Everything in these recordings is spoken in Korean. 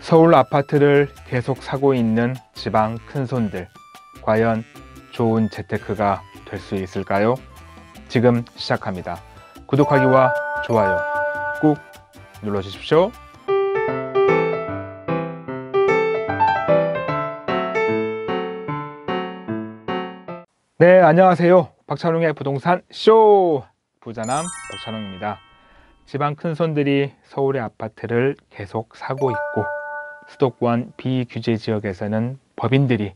서울 아파트를 계속 사고 있는 지방 큰손들 과연 좋은 재테크가 될 수 있을까요? 지금 시작합니다. 구독하기와 좋아요 꾹 눌러주십시오. 네, 안녕하세요. 박찬웅의 부동산 쇼! 부자남 박찬웅입니다. 지방 큰손들이 서울의 아파트를 계속 사고 있고 수도권 비규제 지역에서는 법인들이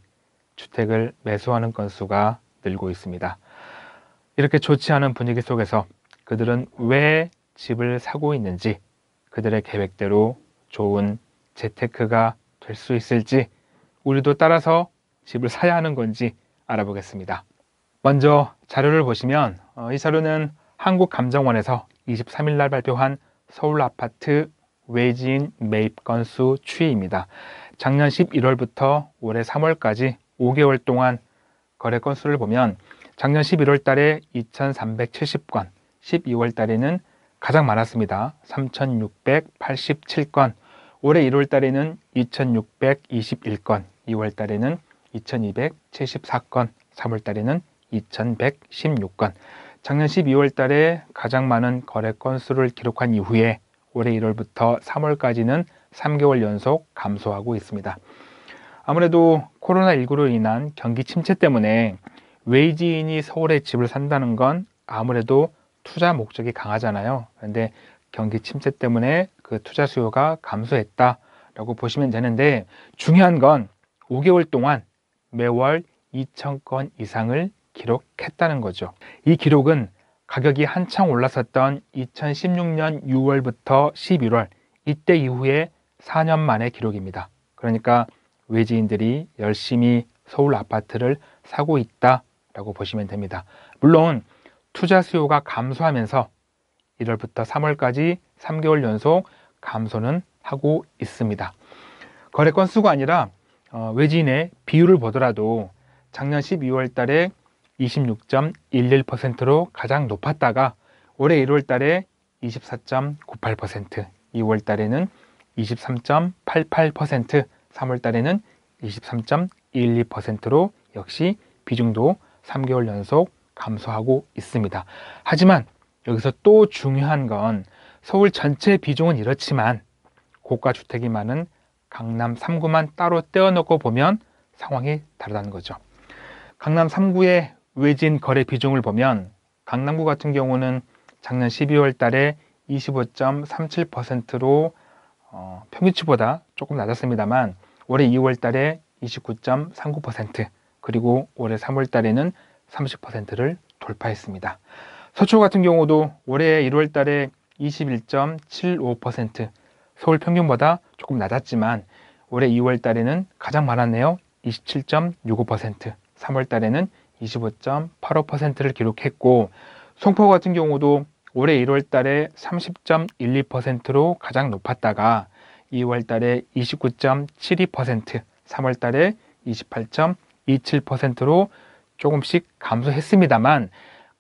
주택을 매수하는 건수가 늘고 있습니다. 이렇게 좋지 않은 분위기 속에서 그들은 왜 집을 사고 있는지 그들의 계획대로 좋은 재테크가 될 수 있을지 우리도 따라서 집을 사야 하는 건지 알아보겠습니다. 먼저 자료를 보시면 어, 이 자료는 한국감정원에서 23일 날 발표한 서울 아파트 외진 매입 건수 추이입니다. 작년 11월부터 올해 3월까지 5개월 동안 거래 건수를 보면 작년 11월 달에 2,370건, 12월 달에는 가장 많았습니다. 3,687건, 올해 1월 달에는 2,621건, 2월 달에는 2,274건, 3월 달에는 2,116건. 작년 12월 달에 가장 많은 거래 건수를 기록한 이후에 올해 1월부터 3월까지는 3개월 연속 감소하고 있습니다. 아무래도 코로나19로 인한 경기 침체 때문에 외지인이 서울에 집을 산다는 건 아무래도 투자 목적이 강하잖아요. 그런데 경기 침체 때문에 그 투자 수요가 감소했다라고 보시면 되는데 중요한 건 5개월 동안 매월 2천 건 이상을 기록했다는 거죠. 이 기록은 가격이 한창 올라섰던 2016년 6월부터 11월 이때 이후에 4년 만의 기록입니다. 그러니까 외지인들이 열심히 서울 아파트를 사고 있다라고 보시면 됩니다. 물론 투자 수요가 감소하면서 1월부터 3월까지 3개월 연속 감소는 하고 있습니다. 거래 건수가 아니라 어, 외지인의 비율을 보더라도 작년 12월 달에 26.11%로 가장 높았다가 올해 1월 달에 24.98%, 2월 달에는 23.88%, 3월 달에는 23.12%로 역시 비중도 3개월 연속 감소하고 있습니다. 하지만 여기서 또 중요한 건 서울 전체 비중은 이렇지만 고가 주택이 많은 강남 3구만 따로 떼어놓고 보면 상황이 다르다는 거죠. 강남 3구의 외진 거래 비중을 보면 강남구 같은 경우는 작년 12월 달에 25.37%로 어, 평균치보다 조금 낮았습니다만 올해 2월 달에 29.39% 그리고 올해 3월 달에는 30%를 돌파했습니다. 서초 같은 경우도 올해 1월 달에 21.75% 서울 평균보다 조금 낮았지만 올해 2월 달에는 가장 많았네요. 27.65% 3월 달에는 25.85%를 기록했고 송포 같은 경우도 올해 1월 달에 30.12%로 가장 높았다가 2월 달에 29.72%, 3월 달에 28.27%로 조금씩 감소했습니다만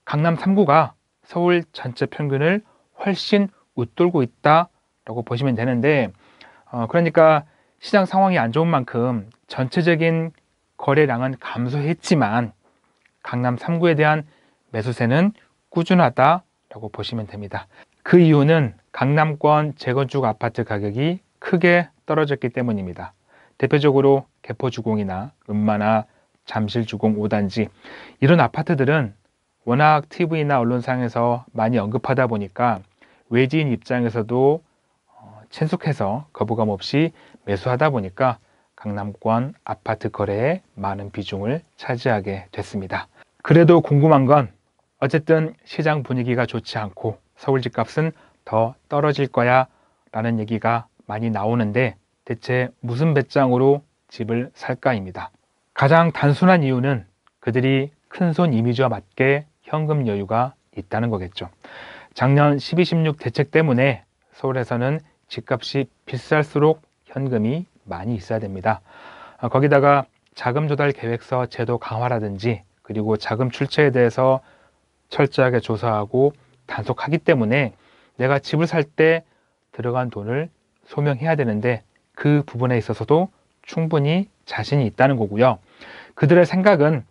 강남 3구가 서울 전체 평균을 훨씬 웃돌고 있다라고 보시면 되는데 어, 그러니까 시장 상황이 안 좋은 만큼 전체적인 거래량은 감소했지만 강남 3구에 대한 매수세는 꾸준하다라고 보시면 됩니다. 그 이유는 강남권 재건축 아파트 가격이 크게 떨어졌기 때문입니다. 대표적으로 개포주공이나 은마나 잠실주공 5단지 이런 아파트들은 워낙 TV나 언론상에서 많이 언급하다 보니까 외지인 입장에서도 어, 친숙해서 거부감 없이 매수하다 보니까 강남권 아파트 거래에 많은 비중을 차지하게 됐습니다. 그래도 궁금한 건 어쨌든 시장 분위기가 좋지 않고 서울 집값은 더 떨어질 거야 라는 얘기가 많이 나오는데 대체 무슨 배짱으로 집을 살까입니다. 가장 단순한 이유는 그들이 큰손 이미지와 맞게 현금 여유가 있다는 거겠죠. 작년 1216 대책 때문에 서울에서는 집값이 비쌀수록 현금이 많이 있어야 됩니다. 어, 거기다가 자금 조달 계획서 제도 강화라든지 그리고 자금 출처에 대해서 철저하게 조사하고 단속하기 때문에 내가 집을 살 때 들어간 돈을 소명해야 되는데 그 부분에 있어서도 충분히 자신이 있다는 거고요. 그들의 생각은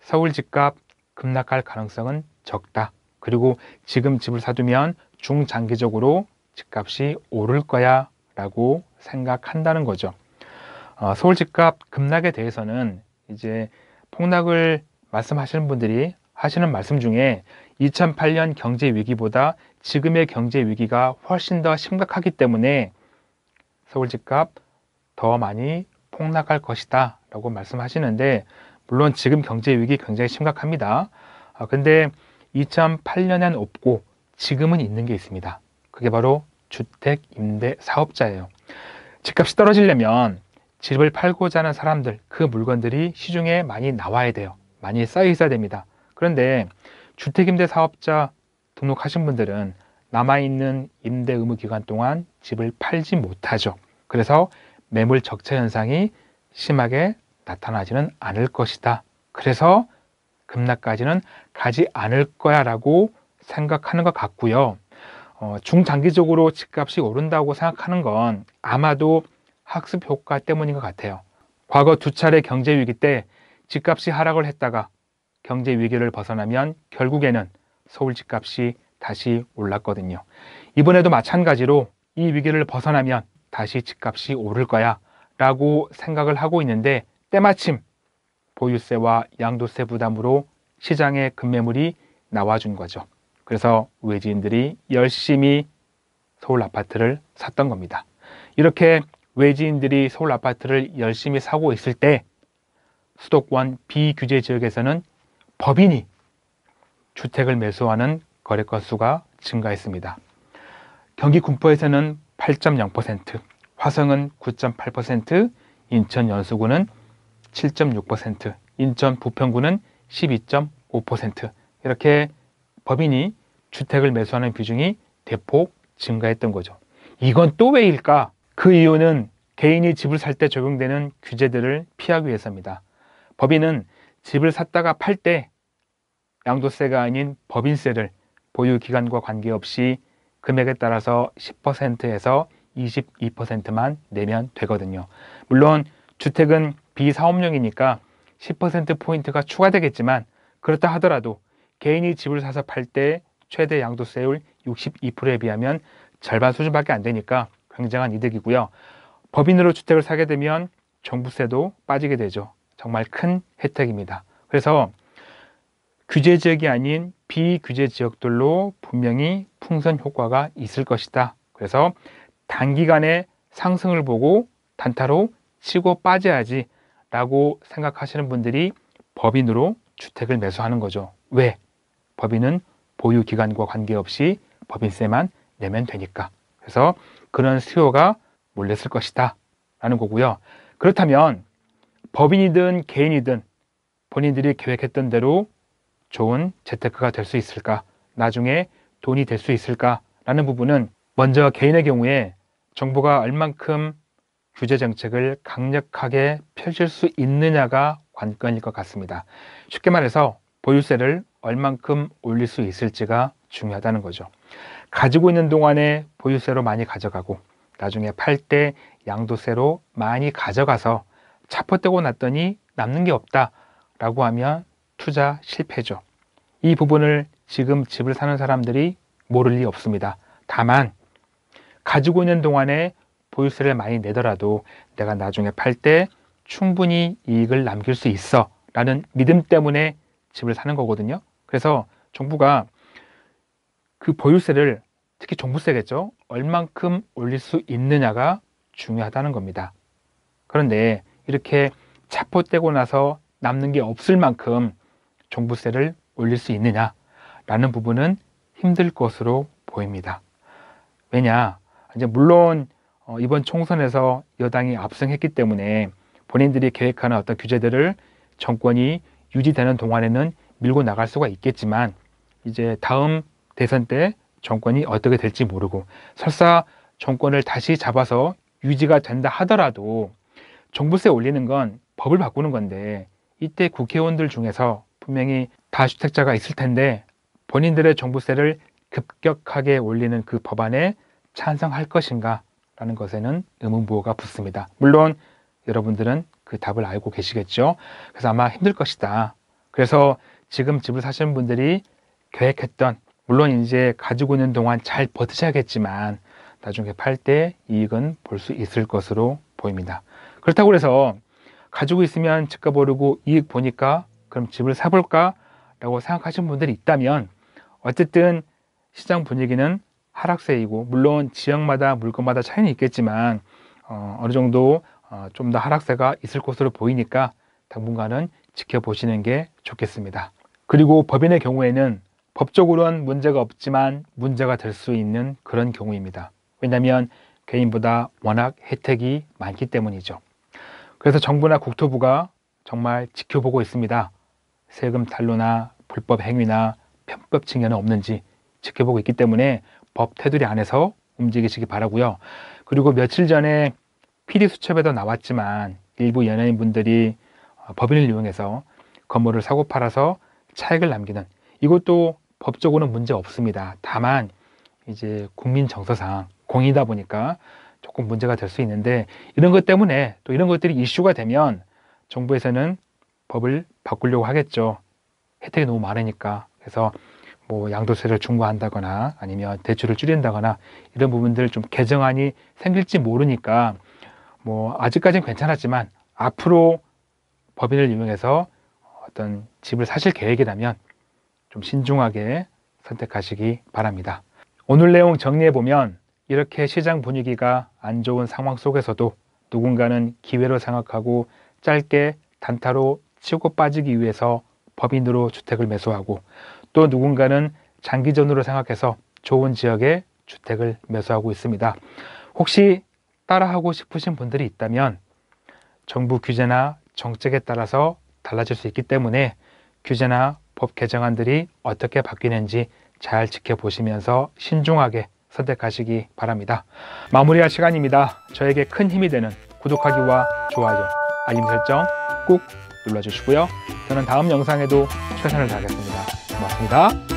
서울 집값 급락할 가능성은 적다. 그리고 지금 집을 사두면 중장기적으로 집값이 오를 거야 라고 생각한다는 거죠. 어, 서울 집값 급락에 대해서는 이제 폭락을 말씀하시는 분들이 하시는 말씀 중에 2008년 경제 위기보다 지금의 경제 위기가 훨씬 더 심각하기 때문에 서울 집값 더 많이 폭락할 것이다 라고 말씀하시는데 물론 지금 경제 위기 굉장히 심각합니다. 아, 근데 2008년엔 없고 지금은 있는 게 있습니다. 그게 바로 주택 임대 사업자예요. 집값이 떨어지려면 집을 팔고자 하는 사람들, 그 물건들이 시중에 많이 나와야 돼요. 많이 쌓여 있어야 됩니다. 그런데 주택임대 사업자 등록하신 분들은 남아있는 임대 의무 기간 동안 집을 팔지 못하죠. 그래서 매물 적체 현상이 심하게 나타나지는 않을 것이다. 그래서 급락까지는 가지 않을 거야 라고 생각하는 것 같고요. 어, 중장기적으로 집값이 오른다고 생각하는 건 아마도 학습 효과 때문인 것 같아요. 과거 두 차례 경제위기 때 집값이 하락을 했다가 경제 위기를 벗어나면 결국에는 서울 집값이 다시 올랐거든요. 이번에도 마찬가지로 이 위기를 벗어나면 다시 집값이 오를 거야 라고 생각을 하고 있는데 때마침 보유세와 양도세 부담으로 시장의 급매물이 나와준 거죠. 그래서 외지인들이 열심히 서울 아파트를 샀던 겁니다. 이렇게 외지인들이 서울 아파트를 열심히 사고 있을 때 수도권 비규제 지역에서는 법인이 주택을 매수하는 거래건 수가 증가했습니다. 경기 군포에서는 8.0%, 화성은 9.8%, 인천 연수구는 7.6%, 인천 부평구는 12.5% 이렇게 법인이 주택을 매수하는 비중이 대폭 증가했던 거죠. 이건 또 왜일까? 그 이유는 개인이 집을 살 때 적용되는 규제들을 피하기 위해서입니다. 법인은 집을 샀다가 팔 때 양도세가 아닌 법인세를 보유 기간과 관계없이 금액에 따라서 10%에서 22%만 내면 되거든요. 물론 주택은 비사업용이니까 10%포인트가 추가되겠지만 그렇다 하더라도 개인이 집을 사서 팔 때 최대 양도세율 62%에 비하면 절반 수준밖에 안 되니까 굉장한 이득이고요. 법인으로 주택을 사게 되면 종부세도 빠지게 되죠. 정말 큰 혜택입니다. 그래서 규제 지역이 아닌 비규제 지역들로 분명히 풍선 효과가 있을 것이다. 그래서 단기간에 상승을 보고 단타로 치고 빠져야지 라고 생각하시는 분들이 법인으로 주택을 매수하는 거죠. 왜? 법인은 보유 기간과 관계없이 법인세만 내면 되니까. 그래서 그런 수요가 몰렸을 것이다. 라는 거고요. 그렇다면 법인이든 개인이든 본인들이 계획했던 대로 좋은 재테크가 될 수 있을까? 나중에 돈이 될 수 있을까? 라는 부분은 먼저 개인의 경우에 정부가 얼만큼 규제 정책을 강력하게 펼칠 수 있느냐가 관건일 것 같습니다. 쉽게 말해서 보유세를 얼만큼 올릴 수 있을지가 중요하다는 거죠. 가지고 있는 동안에 보유세로 많이 가져가고 나중에 팔 때 양도세로 많이 가져가서 자포떼고 났더니 남는 게 없다 라고 하면 투자 실패죠. 이 부분을 지금 집을 사는 사람들이 모를 리 없습니다. 다만 가지고 있는 동안에 보유세를 많이 내더라도 내가 나중에 팔 때 충분히 이익을 남길 수 있어 라는 믿음 때문에 집을 사는 거거든요. 그래서 정부가 그 보유세를 특히 종부세겠죠. 얼만큼 올릴 수 있느냐가 중요하다는 겁니다. 그런데 이렇게 자포되고 나서 남는 게 없을 만큼 종부세를 올릴 수 있느냐라는 부분은 힘들 것으로 보입니다. 왜냐? 이제 물론 어, 이번 총선에서 여당이 압승했기 때문에 본인들이 계획하는 어떤 규제들을 정권이 유지되는 동안에는 밀고 나갈 수가 있겠지만 이제 다음 대선 때 정권이 어떻게 될지 모르고 설사 정권을 다시 잡아서 유지가 된다 하더라도 종부세 올리는 건 법을 바꾸는 건데 이때 국회의원들 중에서 분명히 다주택자가 있을 텐데 본인들의 종부세를 급격하게 올리는 그 법안에 찬성할 것인가 라는 것에는 의문부호가 붙습니다. 물론 여러분들은 그 답을 알고 계시겠죠. 그래서 아마 힘들 것이다. 그래서 지금 집을 사시는 분들이 계획했던 물론 이제 가지고 있는 동안 잘 버티셔야겠지만 나중에 팔 때 이익은 볼 수 있을 것으로 보입니다. 그렇다고 해서 가지고 있으면 집값 오르고 이익 보니까 그럼 집을 사볼까? 라고 생각하시는 분들이 있다면 어쨌든 시장 분위기는 하락세이고 물론 지역마다 물건마다 차이는 있겠지만 어, 어느 정도 어, 좀 더 하락세가 있을 것으로 보이니까 당분간은 지켜보시는 게 좋겠습니다. 그리고 법인의 경우에는 법적으로는 문제가 없지만 문제가 될 수 있는 그런 경우입니다. 왜냐하면 개인보다 워낙 혜택이 많기 때문이죠. 그래서 정부나 국토부가 정말 지켜보고 있습니다. 세금 탈루나 불법 행위나 편법 징계는 없는지 지켜보고 있기 때문에 법 테두리 안에서 움직이시기 바라고요. 그리고 며칠 전에 PD 수첩에도 나왔지만 일부 연예인 분들이 어, 법인을 이용해서 건물을 사고 팔아서 차익을 남기는 이것도 법적으로는 문제 없습니다. 다만 이제 국민 정서상 공이다 보니까 조금 문제가 될 수 있는데 이런 것 때문에 또 이런 것들이 이슈가 되면 정부에서는 법을 바꾸려고 하겠죠. 혜택이 너무 많으니까. 그래서 뭐 양도세를 중과한다거나 아니면 대출을 줄인다거나 이런 부분들 좀 개정안이 생길지 모르니까 뭐 아직까지는 괜찮았지만 앞으로 법인을 이용해서 어떤 집을 사실 계획이라면 좀 신중하게 선택하시기 바랍니다. 오늘 내용 정리해 보면 이렇게 시장 분위기가 안 좋은 상황 속에서도 누군가는 기회로 생각하고 짧게 단타로 치고 빠지기 위해서 법인으로 주택을 매수하고 또 누군가는 장기전으로 생각해서 좋은 지역에 주택을 매수하고 있습니다. 혹시 따라하고 싶으신 분들이 있다면 정부 규제나 정책에 따라서 달라질 수 있기 때문에 규제나 법 개정안들이 어떻게 바뀌는지 잘 지켜보시면서 신중하게 선택하시기 바랍니다. 마무리할 시간입니다. 저에게 큰 힘이 되는 구독하기와 좋아요, 알림 설정 꼭 눌러주시고요. 저는 다음 영상에도 최선을 다하겠습니다. 고맙습니다.